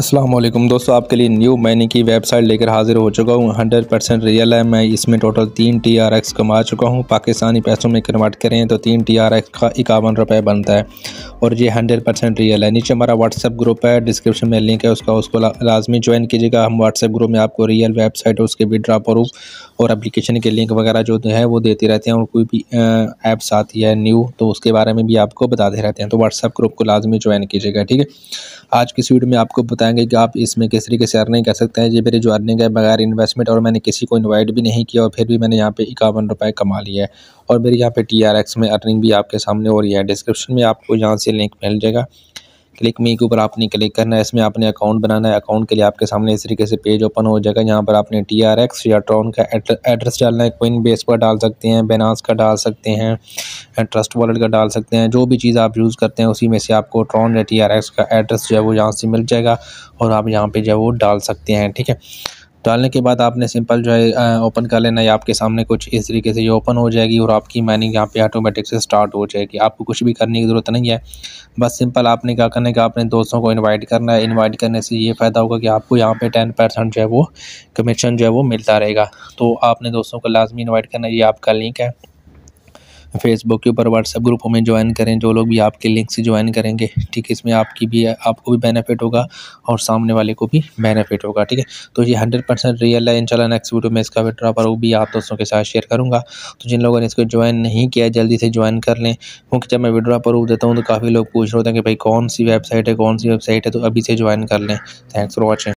असलम दोस्तों आपके लिए न्यू मैनी की वेबसाइट लेकर हाजिर हो चुका हूँ हंड्रेड परसेंट रियल है मैं इसमें टोटल तीन टी आर एक्स कमा चुका हूँ पाकिस्तानी पैसों में कन्वर्ट करें तो तीन टी आर एक्स का इक्यावन रुपये बनता है और ये हंड्रेड परसेंट रियल है नीचे हमारा व्हाट्सएप ग्रुप है डिस्क्रिप्शन में लिंक है उसका उसको लाजमी ज्वाइन कीजिएगा हम व्हाट्सअप ग्रुप में आपको रियल वेबसाइट उसके भी ड्रा प्रूफ और अपलिकेशन के लिंक वगैरह जो है वो देते रहते हैं और कोई भी ऐप्स आती है न्यू तो उसके बारे में भी आपको बताते रहते हैं तो व्हाट्सअप ग्रुप को लाजमी ज्वाइन कीजिएगा ठीक है आज की स्वीड में आपको बताया बताएंगे कि आप इसमें किस तरीके से अर्निंग कर सकते हैं ये मेरी जो अर्निंग है बगैर इन्वेस्टमेंट और मैंने किसी को इन्वाइट भी नहीं किया और फिर भी मैंने यहाँ पे इक्यावन रुपये कमा लिया है और मेरे यहाँ पे टी में अर्निंग भी आपके सामने हो रही है डिस्क्रिप्शन में आपको यहाँ से लिंक मिल जाएगा क्लिक मी के ऊपर आपने क्लिक करना है इसमें आपने अकाउंट बनाना है अकाउंट के लिए आपके सामने इस तरीके से पेज ओपन हो जाएगा यहाँ पर आपने टी आर एक्स या ट्रॉन का एड्रेस डालना है कोइन बेस पर डाल सकते हैं बेनास का डाल सकते हैं ट्रस्ट वॉलेट का डाल सकते हैं जो भी चीज़ आप यूज़ करते हैं उसी में से आपको ट्रॉन या टी आर एक्स का एड्रेस जो है वो यहाँ से मिल जाएगा और आप यहाँ पर जो है वो डाल सकते हैं ठीक है डालने के बाद आपने सिंपल जो है ओपन कर लेना है आपके सामने कुछ इस तरीके से ये ओपन हो जाएगी और आपकी माइनिंग यहाँ पे ऑटोमेटिक से स्टार्ट हो जाएगी आपको कुछ भी करने की ज़रूरत नहीं है बस सिंपल आपने क्या करना है कि आपने दोस्तों को इनवाइट करना है इनवाइट करने से ये फ़ायदा होगा कि आपको यहाँ पे टेन परसेंट जो है वो कमीशन जो है वो मिलता रहेगा तो आपने दोस्तों को लाजमी इन्वाइट करना ये आपका लिंक है फेसबुक के ऊपर व्हाट्सएप ग्रुपों में ज्वाइन करें जो लोग भी आपके लिंक से ज्वाइन करेंगे ठीक है इसमें आपकी भी आपको भी बेनिफिट होगा और सामने वाले को भी बेनिफिट होगा ठीक है तो ये हंड्रेड परसेंट रियल है इनशाला नेक्स्ट वीडियो में इसका विड्रा पर वो भी आप दोस्तों के साथ शेयर करूँगा तो जिन लोगों ने इसको ज्वाइन नहीं किया जल्दी से ज्वाइन कर लें क्योंकि जब मैं विड्रा पर देता हूँ तो काफ़ी लोग पूछ रहे होते हैं कि भाई कौन सी वेबसाइट है कौन सी वेबसाइट है तो अभी से ज्वाइन कर लें थैंक्स फॉर वॉचिंग